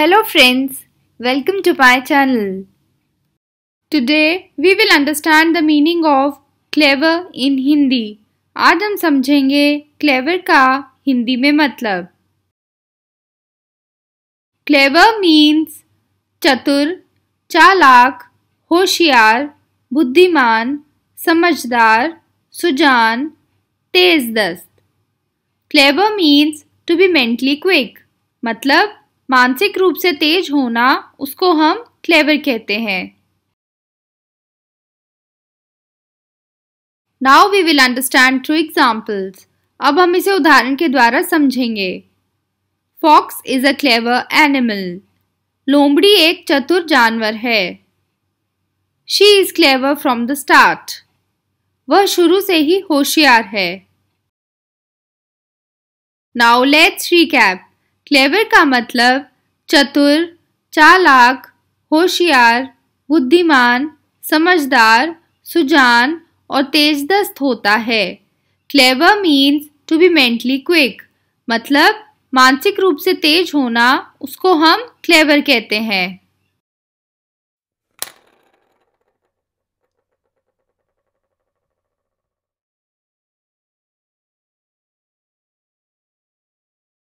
Hello friends, welcome to my channel. Today we will understand the meaning of clever in Hindi. आज हम समझेंगे clever का हिंदी में मतलब clever means चतुर चालाक होशियार बुद्धिमान समझदार सुजान तेज दस्त clever means to be mentally quick मतलब मानसिक रूप से तेज होना उसको हम क्लेवर कहते हैं now we will understand two examples अब हम इसे उदाहरण के द्वारा समझेंगे fox is a clever animal लोमड़ी एक चतुर जानवर है she is clever from the start वह शुरू से ही होशियार है नाउ लेट्स रीकैप क्लेवर का मतलब चतुर चालाक होशियार बुद्धिमान समझदार सुजान और तेजदस्त होता है clever means to be mentally quick मतलब मानसिक रूप से तेज होना उसको हम क्लेवर कहते हैं